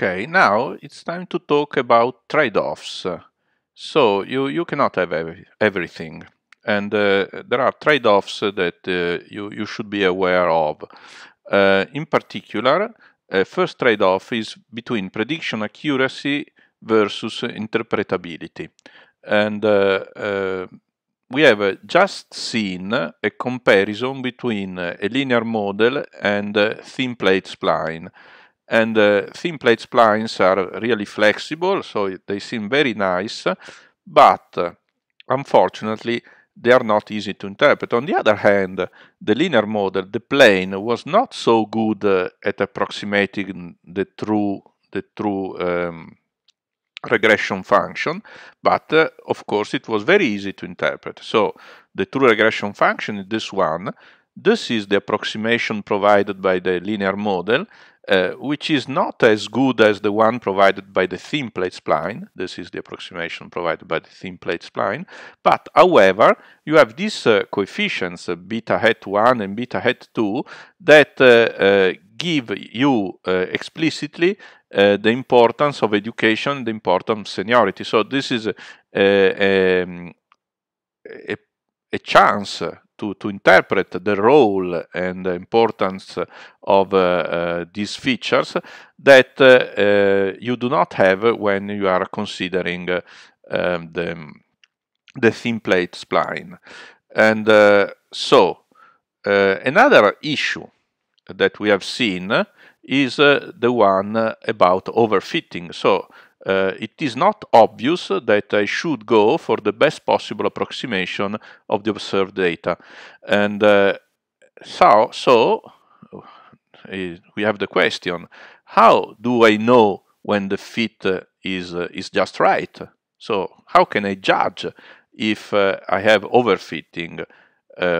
Okay, now it's time to talk about trade-offs. So you, you cannot have everything. And uh, there are trade-offs that uh, you, you should be aware of. Uh, in particular, uh, first trade-off is between prediction accuracy versus interpretability. And uh, uh, we have just seen a comparison between a linear model and thin plate spline and uh, thin plate splines are really flexible, so they seem very nice, but uh, unfortunately they are not easy to interpret. On the other hand, the linear model, the plane, was not so good uh, at approximating the true, the true um, regression function, but uh, of course it was very easy to interpret. So the true regression function is this one. This is the approximation provided by the linear model, uh, which is not as good as the one provided by the thin plate spline. This is the approximation provided by the thin plate spline. But however, you have these uh, coefficients, uh, beta hat 1 and beta hat 2, that uh, uh, give you explicitly the importance of education, the importance of seniority. So this is a, a, um, a, a chance to, to interpret the role and the importance of uh, uh, these features that uh, you do not have when you are considering um, the, the thin plate spline. And uh, so uh, another issue that we have seen is uh, the one about overfitting. So uh, it is not obvious that I should go for the best possible approximation of the observed data. And uh, so, so uh, we have the question, how do I know when the fit uh, is, uh, is just right? So how can I judge if uh, I have overfitting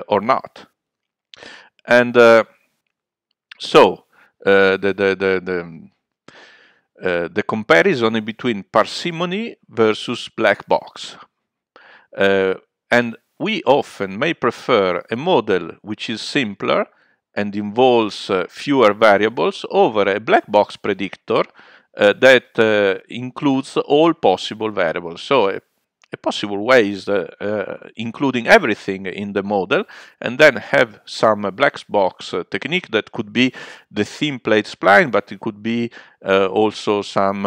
or not? And so the, the, the, the Eh, the comparison between parsimony versus black box. Uh, and we often may prefer a model which is simpler and involves uh, fewer variables over a black box predictor that includes all possible variables. So a a possible way uh, uh, including everything in the model and then have some black box uh, technique that could be the thin plate spline but it could be uh, also some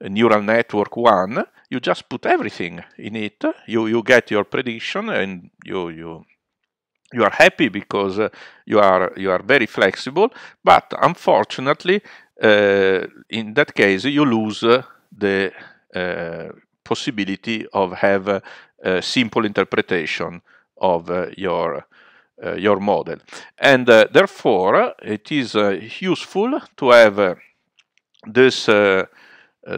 neural network one you just put everything in it you you get your prediction and you you you are happy because uh, you are you are very flexible but unfortunately uh, in that case you lose uh, the possibility of have a, a simple interpretation of uh, your uh, your model. And uh, therefore, it is useful to have this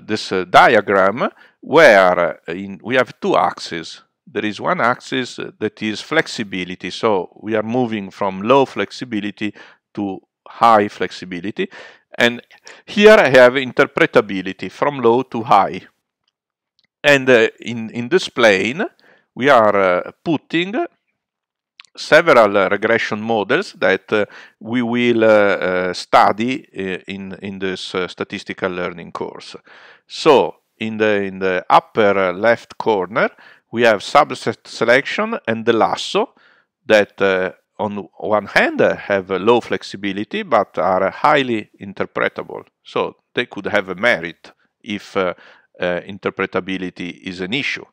this diagram where in, we have two axes there is one axis that is flexibility. So we are moving from low flexibility to high flexibility. And here I have interpretability from low to high. And uh, in, in this plane, we are uh, putting several regression models that uh, we will uh, study in, in this statistical learning course. So in the, in the upper left corner, we have subset selection and the lasso that uh, on one hand have low flexibility but are highly interpretable so they could have a merit if uh, uh, interpretability is an issue.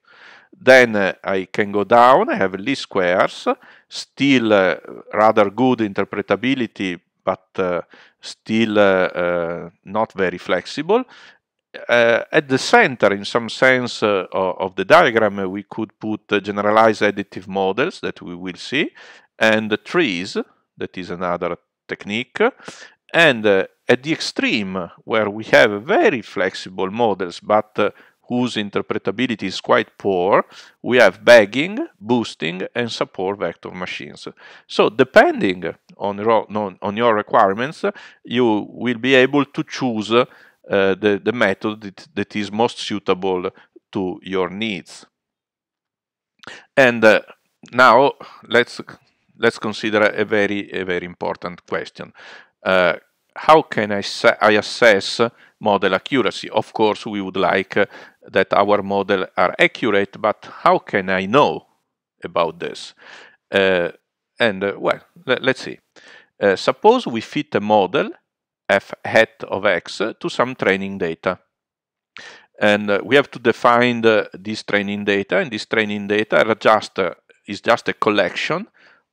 Then uh, I can go down, I have least squares, still uh, rather good interpretability, but uh, still uh, uh, not very flexible. at the center, in some sense, of the diagram, we could put generalized additive models that we will see, and trees, that is another technique, and at the extreme, where we have very flexible models, but uh, whose interpretability is quite poor, we have bagging, boosting, and support vector machines. So depending on your, on your requirements, you will be able to choose uh, the, the method that, that is most suitable to your needs. And uh, now let's let's consider a very a very important question. Uh, how can I, I assess model accuracy? Of course, we would like that our model are accurate, but how can I know about this? Uh, and uh, well, let, us see. Uh, suppose we fit a model f hat of x to some training data. And uh, we have to define the, this training data, and this training data are just, uh, is just a collection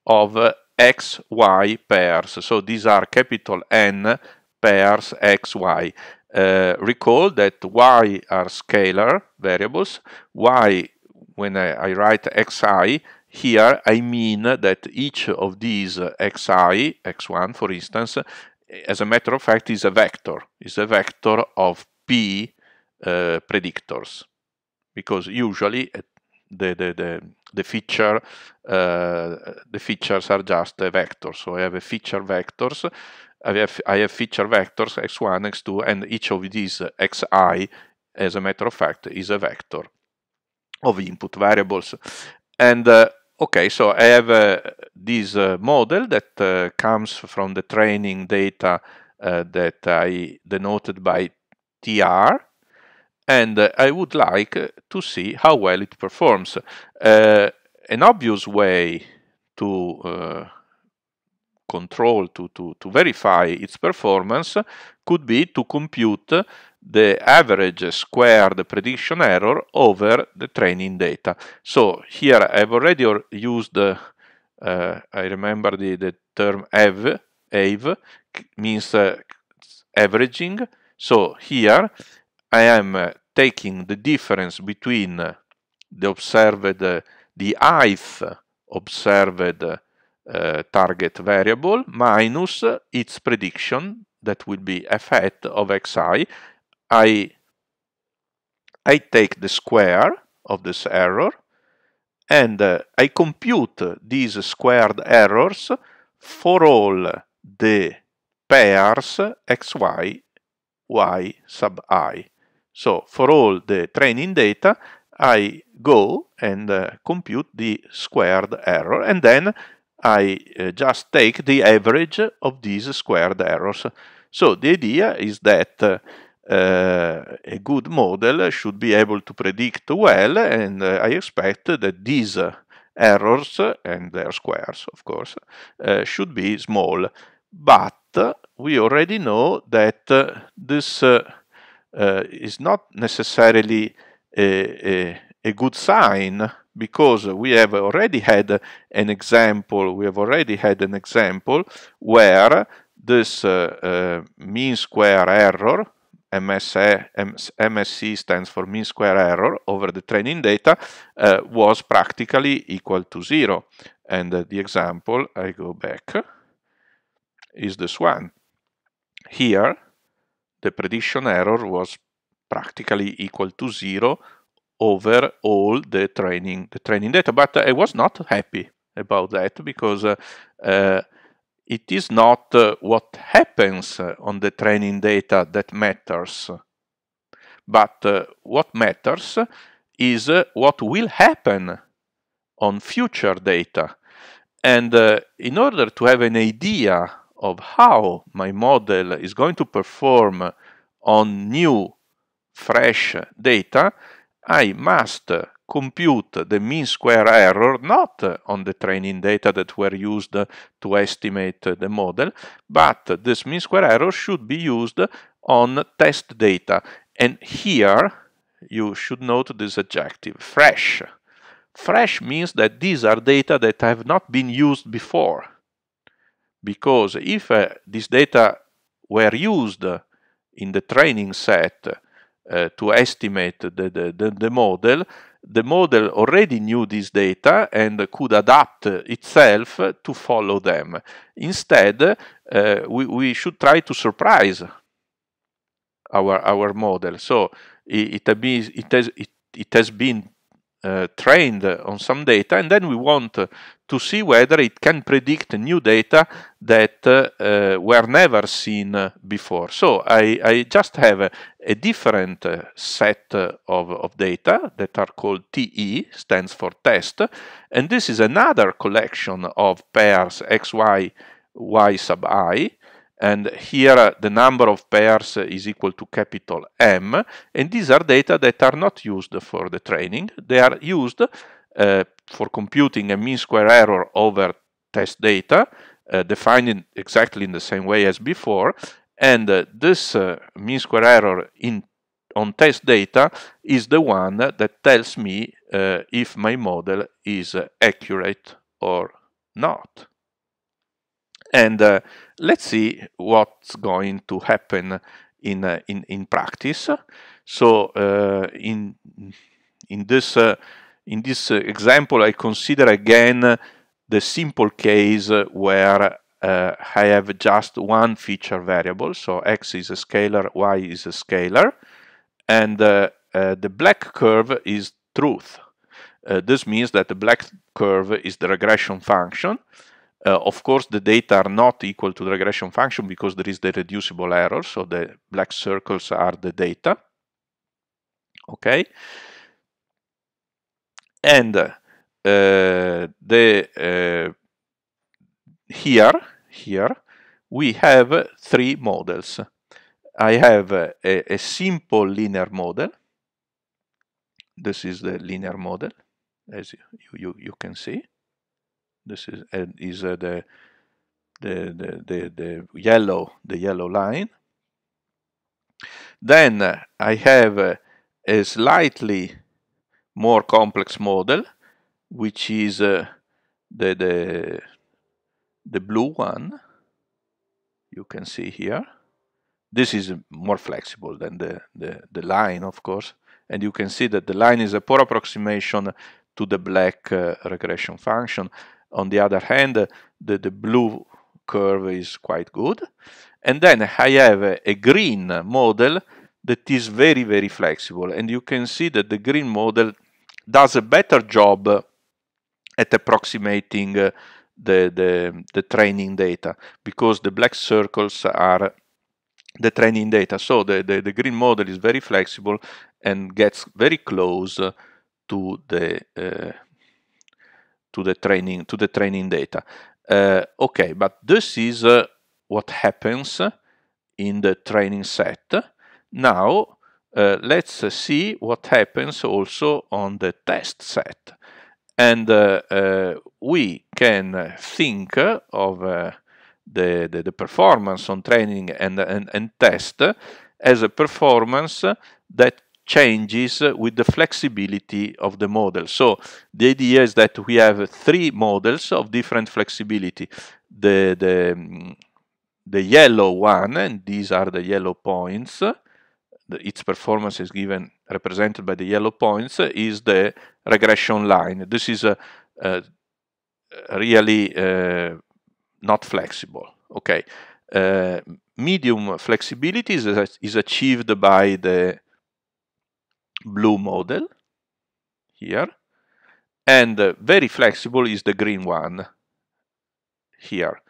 of uh, XY pairs. So these are capital N pairs XY. Uh, recall that Y are scalar variables. Y, when I, I write XI, here I mean that each of these XI, X1 for instance, as a matter of fact is a vector, is a vector of P uh, predictors because usually at the the the, the feature uh, the features are just vectors. So I have a feature vectors. I have, I have feature vectors x1, x2, and each of these xi, as a matter of fact, is a vector of input variables. And uh, Okay, so I have uh, this uh, model that uh, comes from the training data uh, that I denoted by TR, and uh, I would like to see how well it performs. Uh, an obvious way to uh, control to, to, to verify its performance could be to compute the average squared prediction error over the training data. So here I've already used, uh, I remember the, the term AV, AV means uh, averaging. So here I am taking the difference between the observed, the ith observed uh, target variable minus its prediction that will be f hat of xi. I, I take the square of this error and uh, I compute these squared errors for all the pairs xy, y sub i. So for all the training data, I go and uh, compute the squared error and then I uh, just take the average of these squared errors. So the idea is that uh, a good model should be able to predict well and uh, I expect that these errors and their squares, of course, uh, should be small. But we already know that uh, this uh, is not necessarily a, a, a good sign because we have already had an example, we have already had an example where this uh, uh, mean square error, MSA, MSC stands for mean square error over the training data, uh, was practically equal to zero. And the example, I go back, is this one. Here, the prediction error was practically equal to zero over all the training the training data. But I was not happy about that because uh, uh, it is not uh, what happens uh, on the training data that matters, but uh, what matters is uh, what will happen on future data. And in order to have an idea of how my model is going to perform on new fresh data, I must compute the mean square error not on the training data that were used to estimate the model, but this mean square error should be used on test data. And here you should note this adjective, fresh. Fresh means that these are data that have not been used before because if uh, this data were used in the training set uh, to estimate the, the, the, the, model, the model already knew this data and could adapt itself to follow them. Instead, uh, we, we should try to surprise our, our model. So it, it, it, has, it, it has been uh, trained on some data, and then we want to see whether it can predict new data that uh, uh were never seen before. So I, I just have a, a different uh, set of, of, data that are called TE, stands for test, and this is another collection of pairs XY, Y sub i, and here uh, the number of pairs uh, is equal to capital M, and these are data that are not used for the training, they are used uh, for computing a mean square error over test data, uh, defined exactly in the same way as before, and uh, this uh, mean square error in on test data is the one that tells me if my model is accurate or not. And uh, let's see what's going to happen in, uh, in, in practice. So uh, in, in this, uh, in this example, I consider again the simple case where uh, I have just one feature variable. So x is a scalar, y is a scalar. And uh, the black curve is truth. this means that the black curve is the regression function uh, of course, the data are not equal to the regression function because there is the reducible error. So the black circles are the data. Okay. And uh, the uh, here here we have three models. I have a, a simple linear model. This is the linear model, as you, you, you can see. This is and is uh, the, the the the the yellow the yellow line. Then uh, I have uh, a slightly more complex model, which is uh, the the the blue one. You can see here. This is more flexible than the, the, the line, of course, and you can see that the line is a poor approximation to the black uh, regression function on the other hand, the, the blue curve is quite good. And then I have a, a green model that is very, very flexible. And you can see that the green model does a better job at approximating uh, the, the, the training data because the black circles are the training data. So the, the, the green model is very flexible and gets very close to the uh, to the training to the training data. Uh, okay, but this is uh, what happens in the training set. Now uh, let's see what happens also on the test set, and uh, uh, we can think of uh, the, the, the performance on training and and, and test as a performance that changes with the flexibility of the model. So the idea is that we have three models of different flexibility. The, the, the yellow one, and these are the yellow points, its performance is given, represented by the yellow points, is the regression line. This is a, a really uh, not flexible. Okay. Uh, medium flexibility is, is achieved by the blue model here and uh, very flexible is the green one here.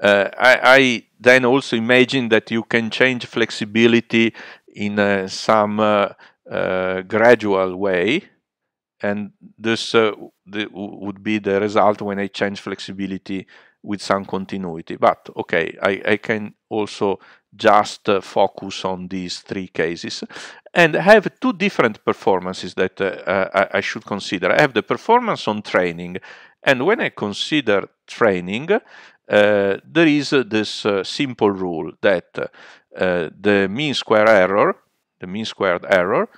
Uh, I, I, then also imagine that you can change flexibility in uh, some uh, uh, gradual way and this uh, the, would be the result when I change flexibility with some continuity. But okay, I, I can also just uh, focus on these three cases and I have two different performances that uh, I, should consider. I have the performance on training, and when I consider training, uh, there is uh, this uh, simple rule that uh, the mean square error, the mean squared error,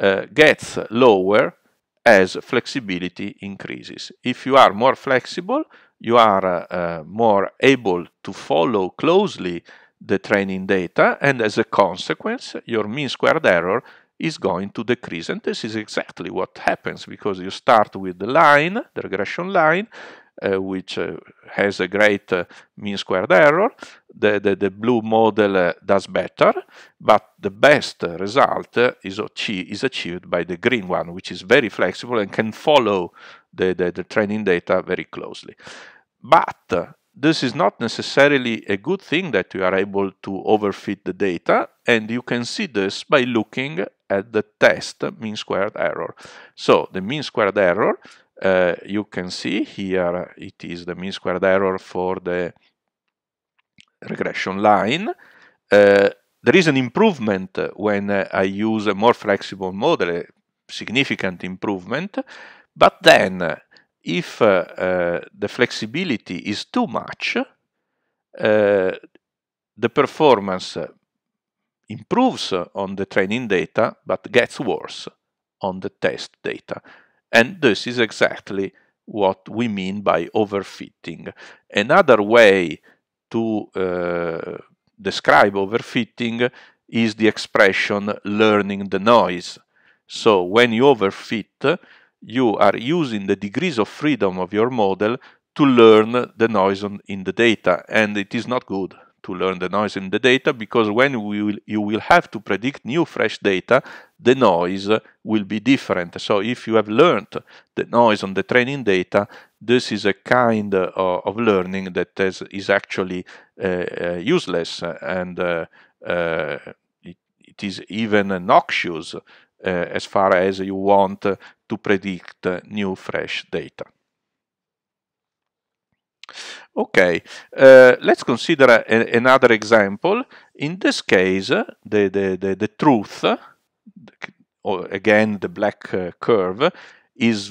uh, gets lower as flexibility increases. If you are more flexible, you are more able to follow closely the training data, and as a consequence, your mean squared error is going to decrease. And this is exactly what happens because you start with the line, the regression line, uh, which uh, has a great uh, mean squared error. The, the, the blue model uh, does better, but the best result uh, is, is, achieved by the green one, which is very flexible and can follow the, the training data very closely. But this is not necessarily a good thing that you are able to overfit the data, and you can see this by looking at the test mean squared error. So the mean squared error, uh, you can see here it is the mean squared error for the regression line. Uh, there is an improvement when uh, I use a more flexible model, a significant improvement, but then uh, if uh, uh, the flexibility is too much, uh, the performance improves on the training data but gets worse on the test data. And this is exactly what we mean by overfitting. Another way to uh, describe overfitting is the expression learning the noise. So when you overfit, you are using the degrees of freedom of your model to learn the noise on, in the data. And it is not good to learn the noise in the data because when will, you will have to predict new fresh data, the noise will be different. So if you have learned the noise on the training data, this is a kind uh, of learning that is, is actually uh, uh, useless and uh, uh, it, it is even noxious Eh, as far as you want to predict new fresh data. Okay, uh, let's consider a, another example. In this case, the, the, the, the truth, or again the black eh, curve, is,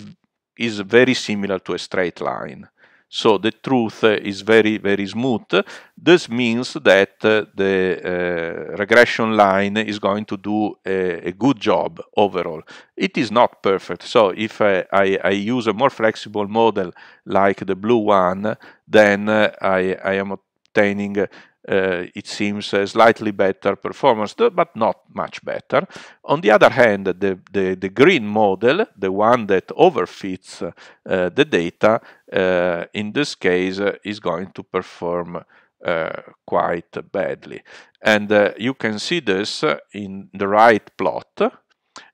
is very similar to a straight line. So the truth is very, very smooth. This means that uh, the uh, regression line is going to do a, a, good job overall. It is not perfect. So if I, uh, I, I use a more flexible model like the blue one, then I, I am obtaining uh, it seems a slightly better performance, but not much better. On the other hand, the, the, the green model, the one that overfits uh, the data, Eh, in this case eh, is going to perform eh, quite badly. And you can see this in the right plot.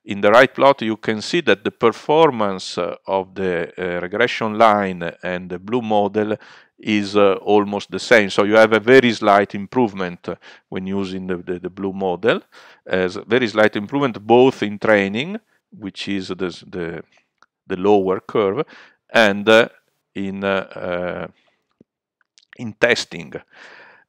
In the right plot, you can see that the performance of the regression line and the blue model is uh, almost the same. So you have a very slight improvement when using the, the, the, blue model, as very slight improvement both in training, which is the, the, the lower curve, and uh, in uh, in testing.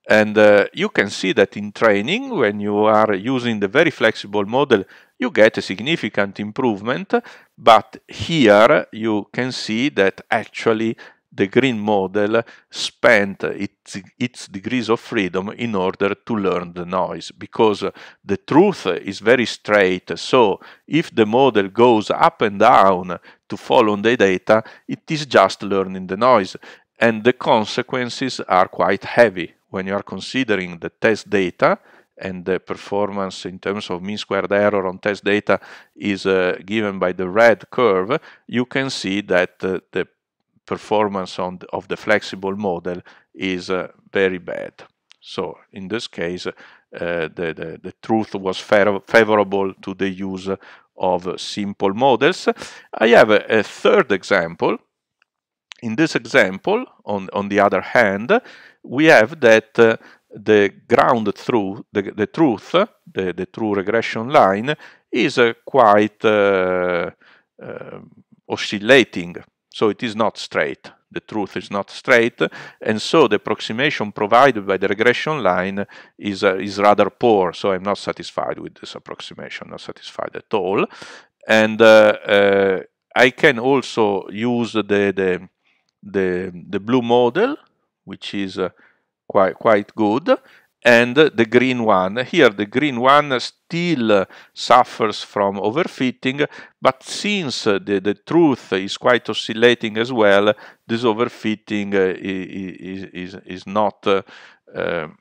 And uh, you can see that in training, when you are using the very flexible model, you get a significant improvement. But here you can see that actually the green model spent its, its degrees of freedom in order to learn the noise because the truth is very straight. So if the model goes up and down to follow the data, it is just learning the noise. And the consequences are quite heavy when you are considering the test data and the performance in terms of mean squared error on test data is uh, given by the red curve, you can see that uh, the performance on the, of the flexible model is uh, very bad. So in this case, uh, the, the, the, truth was favorable to the use of simple models. I have a, a third example. In this example, on, on the other hand, we have that uh, the ground through the, the truth, the, the true regression line, is uh, quite uh, uh, oscillating, so it is not straight the truth is not straight, and so the approximation provided by the regression line is, uh, is rather poor, so I'm not satisfied with this approximation, not satisfied at all. And uh, uh I can also use the, the, the, the blue model, which is uh, quite, quite good, and the green one. Here the green one still suffers from overfitting, but since the, the truth is quite oscillating as well, this overfitting uh, is, is, is not uh, um,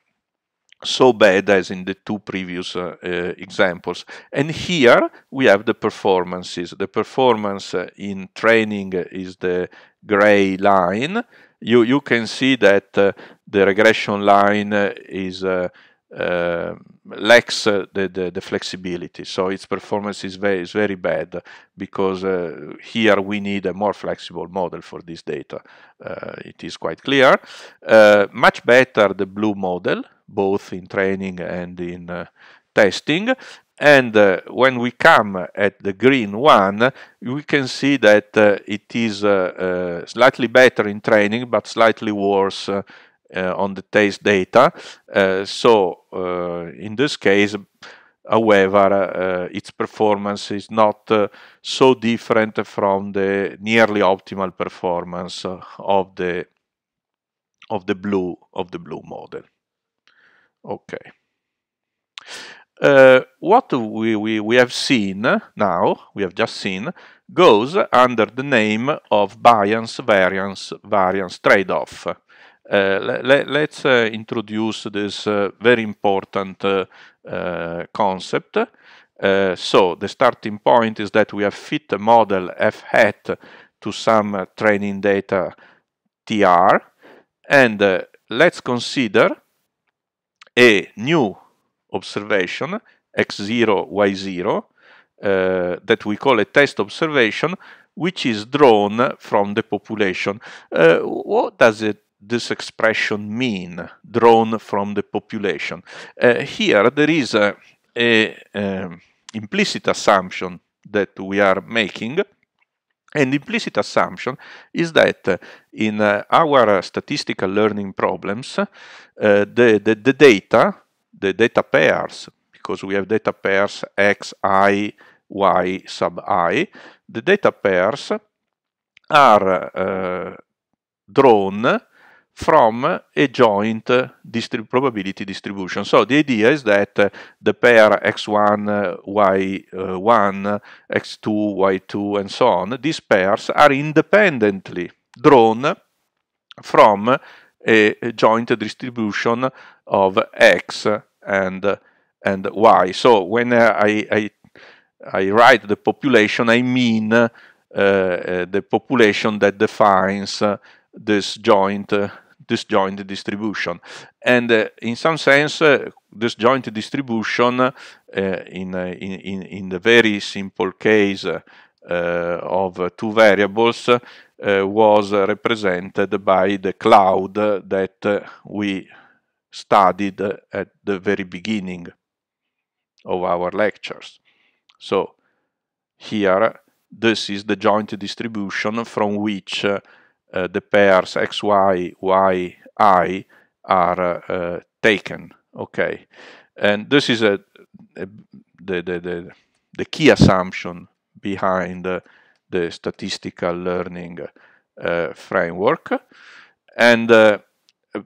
so bad as in the two previous uh, examples. And here we have the performances. The performance in training is the gray line. You, you can see that the regression line is uh, uh lacks uh, the, the, the, flexibility. So its performance is very, is very bad because uh, here we need a more flexible model for this data. Uh, it is quite clear. Uh, much better the blue model, both in training and in testing. And when we come at the green one, we can see that it is slightly better in training, but slightly worse uh, on the taste data. Uh, so uh, in this case, however, its performance is not so different from the nearly optimal performance of the of the blue of the blue model. Okay. Uh, what we, we, we have seen now, we have just seen, goes under the name of bias variance, variance trade-off. Uh, let, us uh, introduce this uh, very important concept. so the starting point is that we have fit a model f hat to some training data tr and let's consider a new observation x0, y0 uh, that we call a test observation which is drawn from the population. Uh, what does it this expression mean drawn from the population? Uh, here there is a, a implicit assumption that we are making. An implicit assumption is that uh, in uh, our statistical learning problems, uh, the, the, the, data, the data pairs, because we have data pairs x, i, y sub i, the data pairs are uh, drawn from a joint distrib probability distribution. So the idea is that uh, the pair x1, y1, x2, y2, and so on, these pairs are independently drawn from a, a joint distribution of x and, and y. So when uh, I, I, I, write the population, I mean uh, uh the population that defines this joint disjoint distribution. And uh, in some sense, uh, disjoint distribution uh, uh, in, in, in the very simple case uh, of two variables uh, was represented by the cloud that we studied at the very beginning of our lectures. So here, this is the joint distribution from which uh, the pairs x, y, y, i are uh, taken. Okay, and this is a, a the, the, the, the, key assumption behind the statistical learning uh, framework. And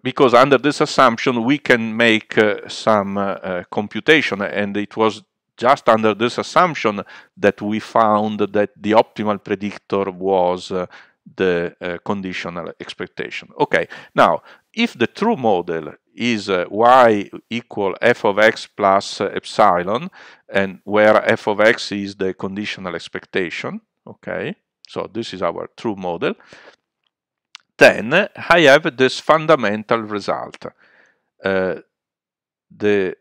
because under this assumption we can make uh, some uh, uh, computation and it was just under this assumption that we found that the optimal predictor was the uh, conditional expectation. Okay, now if the true model is uh, y equal f of x plus uh, epsilon, and where f of x is the conditional expectation, okay, so this is our true model, then I have this fundamental result. Uh, the,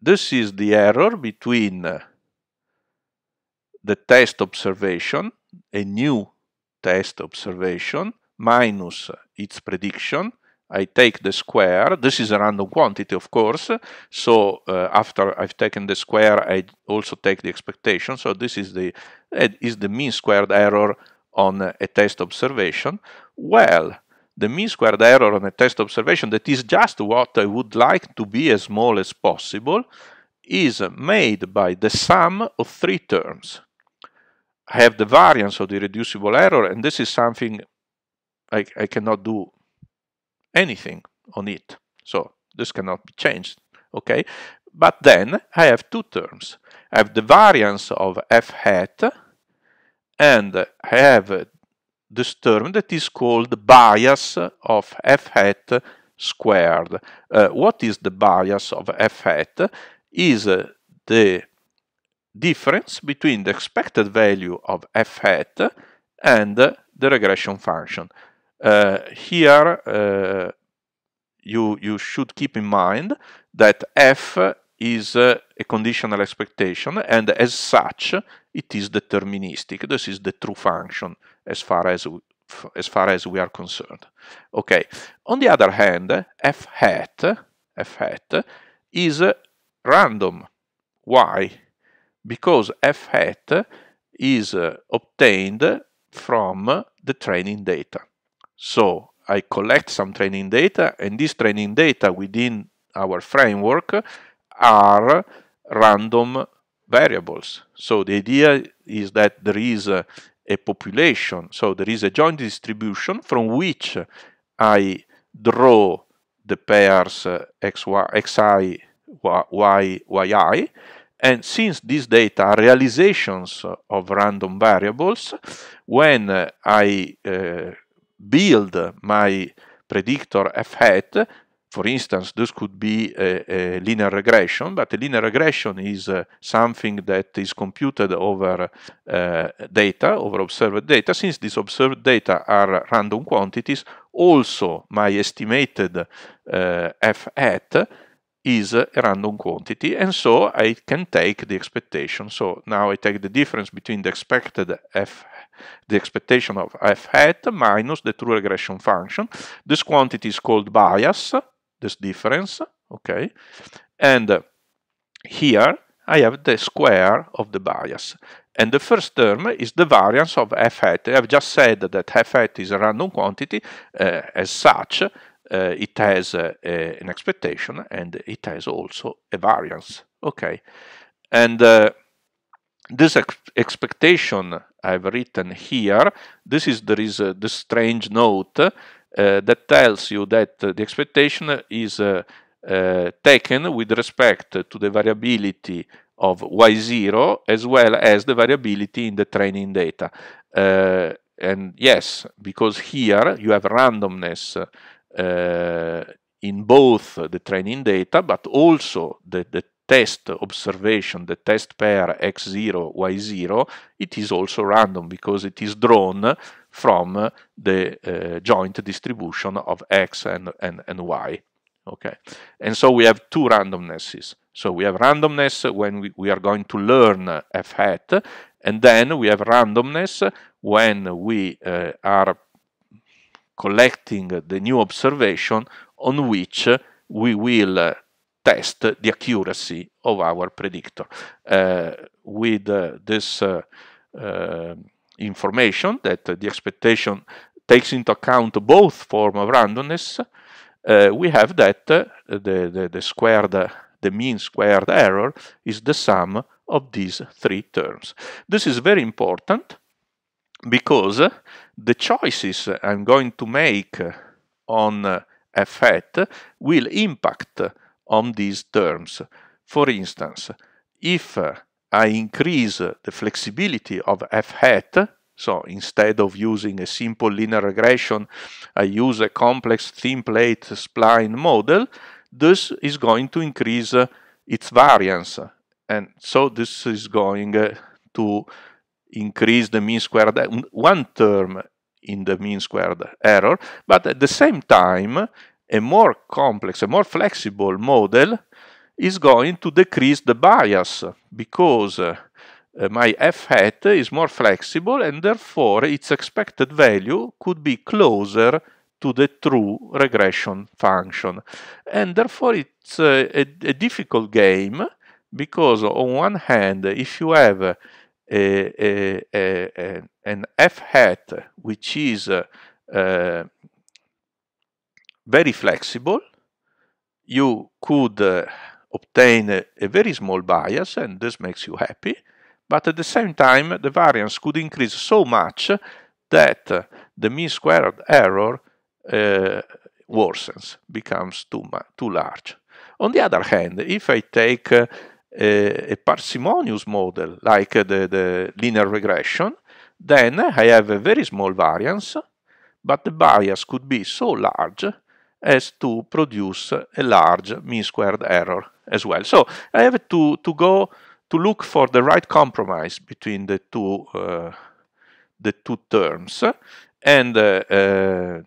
this is the error between the test observation, a new test observation minus its prediction. I take the square. This is a random quantity, of course. So uh, after I've taken the square, I also take the expectation. So this is the eh, is the mean squared error on a test observation. Well, the mean squared error on a test observation that is just what I would like to be as small as possible is made by the sum of three terms have the variance of the reducible error, and this is something I, I cannot do anything on it. So this cannot be changed, okay? But then I have two terms. I have the variance of f hat, and I have this term that is called bias of f hat squared. Uh, what is the bias of f hat? Is uh, the difference between the expected value of f hat and the regression function. Uh, here uh, you, you should keep in mind that f is uh, a conditional expectation and as such it is deterministic. This is the true function as far as we, as far as we are concerned. Okay. On the other hand, f hat f hat is random. Why? because f hat is uh, obtained from the training data. So I collect some training data and this training data within our framework are random variables. So the idea is that there is a, a population, so there is a joint distribution from which I draw the pairs uh, xy, xi, y, yi, and since these data are realizations of random variables, when uh, I uh, build my predictor f hat, for instance, this could be a, a, linear regression, but a linear regression is uh, something that is computed over uh, data, over observed data. Since these observed data are random quantities, also my estimated uh, f hat is a random quantity and so I can take the expectation. So now I take the difference between the expected f, the expectation of f hat minus the true regression function. This quantity is called bias, this difference, okay? And here I have the square of the bias. And the first term is the variance of f hat. I've just said that f hat is a random quantity uh, as such, uh, it has uh, a, an expectation and it has also a variance okay and uh, this ex expectation I've written here this is there is uh, this strange note uh, that tells you that the expectation is uh, taken with respect to the variability of y0 as well as the variability in the training data and yes, because here you have randomness uh, in both the training data, but also the, the test observation, the test pair x0, y0, it is also random because it is drawn from the uh, joint distribution of x and, and, and y. Okay, and so we have two randomnesses. So we have randomness when we, we are going to learn f hat, and then we have randomness when we uh, are collecting the new observation on which we will test the accuracy of our predictor. Uh, with uh, this uh, information that the expectation takes into account both form of randomness, uh, we have that uh, the, the, the, squared, the mean squared error is the sum of these three terms. This is very important because the choices I'm going to make on f hat will impact on these terms. For instance, if I increase the flexibility of f hat, so instead of using a simple linear regression, I use a complex thin plate spline model, this is going to increase its variance. And so this is going to increase the mean squared, one term in the mean squared error, but at the same time, a more complex, a more flexible model is going to decrease the bias because uh, my f hat is more flexible and therefore its expected value could be closer to the true regression function. And therefore it's uh, a, a difficult game because on one hand, if you have a, a, a, an F hat which is uh, very flexible, you could uh, obtain a, a, very small bias, and this makes you happy. But at the same time, the variance could increase so much that uh, the mean squared error uh, worsens, becomes too, too large. On the other hand, if I take uh, a, a parsimonious model like the, the linear regression, then I have a very small variance, but the bias could be so large as to produce a large mean squared error as well. So I have to, to go to look for the right compromise between the two, uh, the two terms. And uh, uh,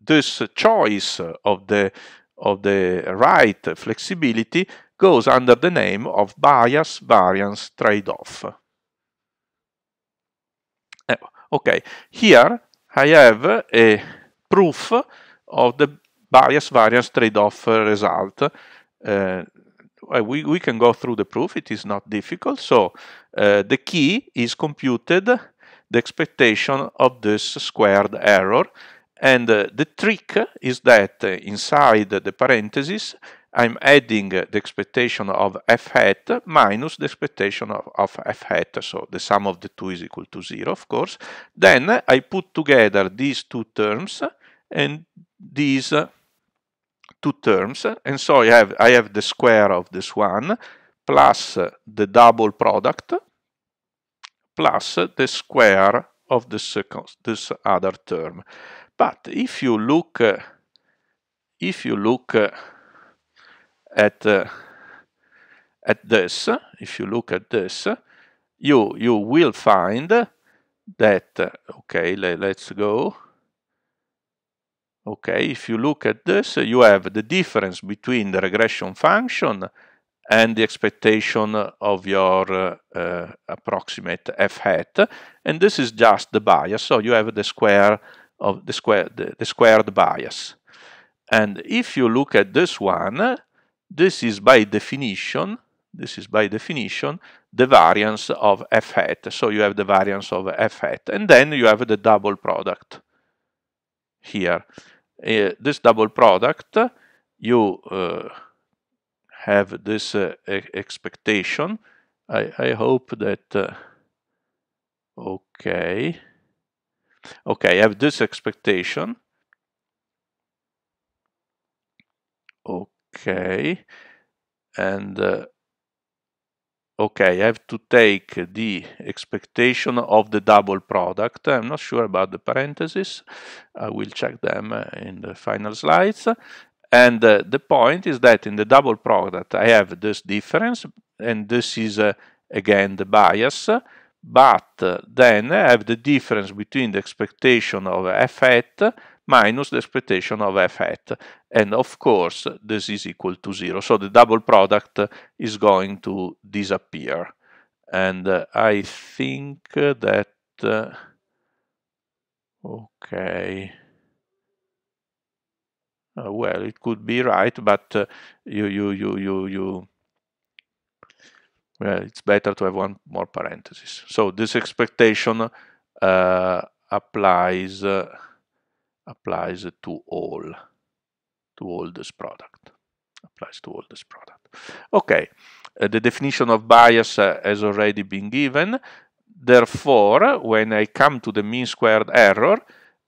this choice of the, of the right flexibility goes under the name of bias-variance trade-off. Eh, okay, here I have a proof of the bias-variance trade-off result. Uh, we, we can go through the proof, it is not difficult. So uh, the key is computed, the expectation of this squared error, and uh, the trick is that inside the parentheses I'm adding the expectation of f hat minus the expectation of, of, f hat, so the sum of the two is equal to zero, of course. Then I put together these two terms and these two terms, and so I have, I have the square of this one plus the double product plus the square of this other term. But if you look, if you look at uh, at this, if you look at this, you you will find that okay, let, let's go. Okay, if you look at this, you have the difference between the regression function and the expectation of your uh, uh, approximate f hat and this is just the bias so you have the square of the square the, the, squared bias and if you look at this one this is by definition, this is by definition, the variance of f hat. So you have the variance of f hat. And then you have the double product here. Uh, this double product, you uh, have this uh, expectation. I, I, hope that, uh, okay, okay, I have this expectation okay and uh, okay I have to take the expectation of the double product I'm not sure about the parentheses I will check them uh, in the final slides and uh, the point is that in the double product I have this difference and this is uh, again the bias but uh, then I have the difference between the expectation of f hat minus the expectation of f hat. And of course, this is equal to zero. So the double product is going to disappear. And uh, I think uh, that, uh, okay. Uh, well, it could be right, but uh, you, you, you, you, you, well, it's better to have one more parenthesis. So this expectation uh, applies applies to all, to all this product. Applies to all this product. Okay, uh, the definition of bias uh, has already been given. Therefore, when I come to the mean squared error,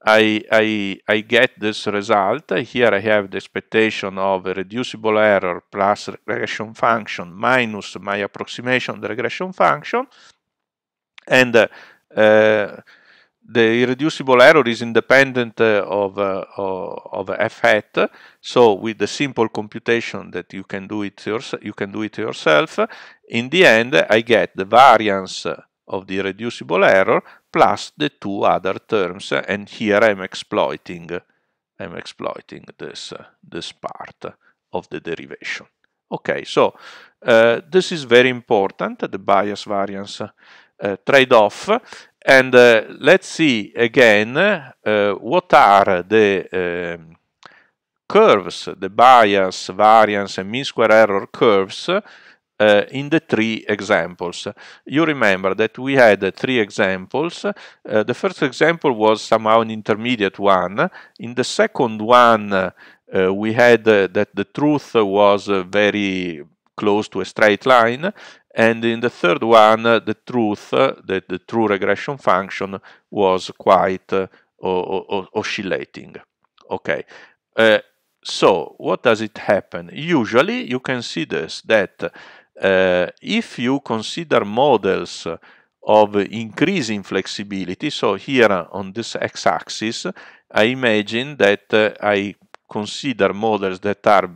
I, I, I get this result. Here I have the expectation of a reducible error plus regression function minus my approximation the regression function. And uh, uh the irreducible error is independent uh, of, uh, of f hat so with the simple computation that you can do it yourself you can do it yourself in the end i get the variance of the irreducible error plus the two other terms and here i'm exploiting i'm exploiting this this part of the derivation okay so uh, this is very important the bias variance uh, trade-off and uh, let's see again uh, what are the um, curves, the bias, variance, and mean square error curves uh, in the three examples. You remember that we had uh, three examples. Uh, the first example was somehow an intermediate one. In the second one, we had that the truth was very close to a straight line. And in the third one, the truth, the true regression function was quite uh, oscillating. Okay, uh, so what does it happen? Usually you can see this, that uh, if you consider models of increasing flexibility, so here on this x-axis, I imagine that uh, I consider models that are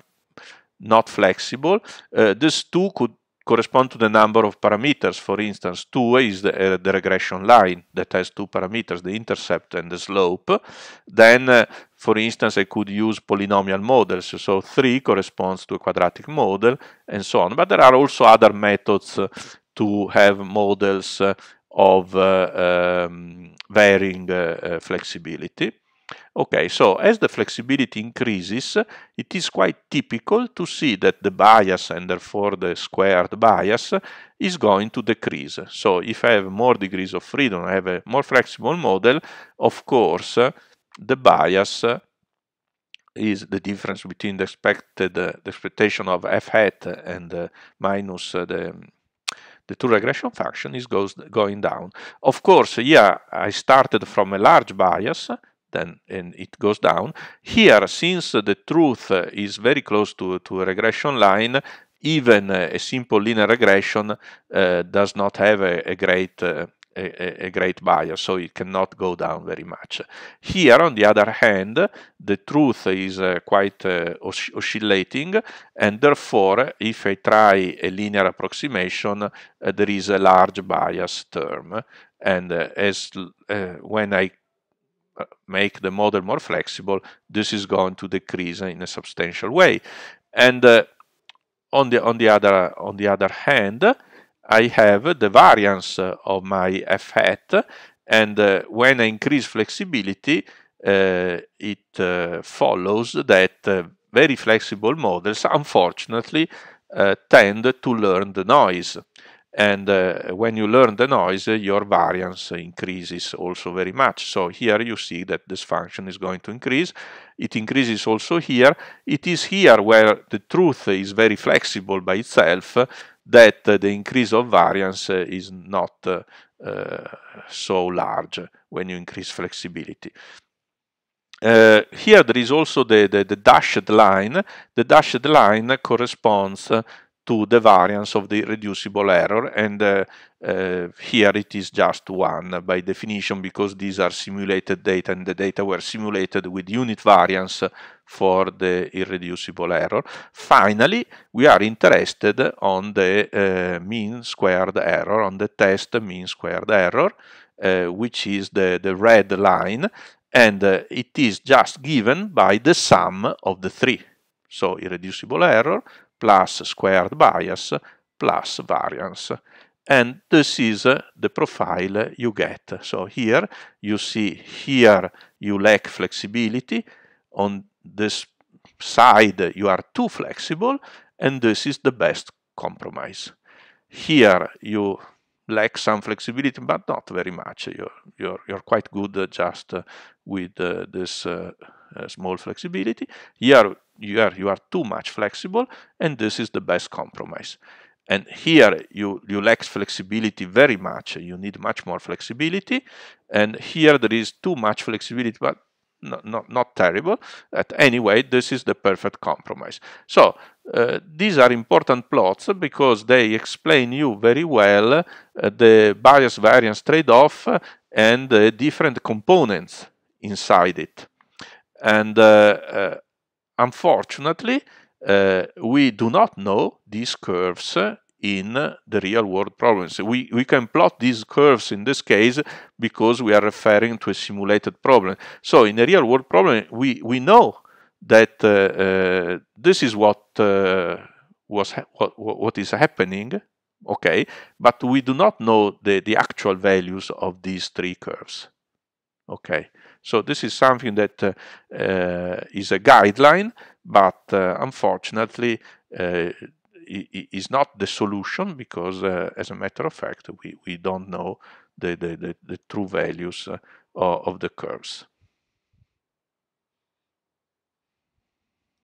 not flexible, uh, these two could correspond to the number of parameters. For instance, 2 is the, uh, the regression line that has two parameters, the intercept and the slope. Then, uh, for instance, I could use polynomial models. So 3 corresponds to a quadratic model and so on. But there are also other methods uh, to have models uh, of uh, um, varying uh, flexibility. Okay, so as the flexibility increases, it is quite typical to see that the bias and therefore the squared bias is going to decrease. So if I have more degrees of freedom, I have a more flexible model, of course, the bias is the difference between the expected uh, the expectation of f hat and uh, minus uh, the the two regression function is goes going down. Of course, yeah, I started from a large bias, and it goes down. Here, since the truth is very close to, to a regression line, even a simple linear regression uh, does not have a, a great uh, a, a, great bias, so it cannot go down very much. Here, on the other hand, the truth is uh, quite uh, oscillating, and therefore, if I try a linear approximation, uh, there is a large bias term. And uh, as uh, when I make the model more flexible, this is going to decrease in a substantial way. And uh, on the on the other on the other hand, I have the variance of my f hat, and uh, when I increase flexibility, uh, it uh, follows that uh, very flexible models, unfortunately, uh, tend to learn the noise and uh, when you learn the noise, uh, your variance increases also very much. So here you see that this function is going to increase. It increases also here. It is here where the truth is very flexible by itself, that uh, the increase of variance is not uh, so large when you increase flexibility. Uh, here there is also the, the, the, dashed line. The dashed line corresponds to the variance of the reducible error and uh, uh, here it is just one by definition because these are simulated data and the data were simulated with unit variance for the irreducible error. Finally, we are interested on the uh, mean squared error, on the test mean squared error, uh, which is the, the red line and uh, it is just given by the sum of the three. So irreducible error, plus squared bias plus variance. And this is the profile you get. So here you see here you lack flexibility. On this side you are too flexible and this is the best compromise. Here you lack some flexibility, but not very much. You're, you're, you're quite good just with uh, this uh, uh, small flexibility. Here, are you are too much flexible, and this is the best compromise. And here you, you lack flexibility very much. You need much more flexibility. And here there is too much flexibility, but not, not, not terrible. But anyway, this is the perfect compromise. So uh, these are important plots because they explain you very well uh, the bias-variance trade-off uh, and the different components inside it. And uh, uh, unfortunately, uh, we do not know these curves in the real world problems. We, we can plot these curves in this case because we are referring to a simulated problem. So in a real world problem, we, we know that uh, uh, this is what, uh, was what, what is happening, okay, but we do not know the, the actual values of these three curves, okay. So this is something that uh, uh, is a guideline, but uh, unfortunately uh, is not the solution because, uh, as a matter of fact, we, we don't know the, the, the, the true values of the curves.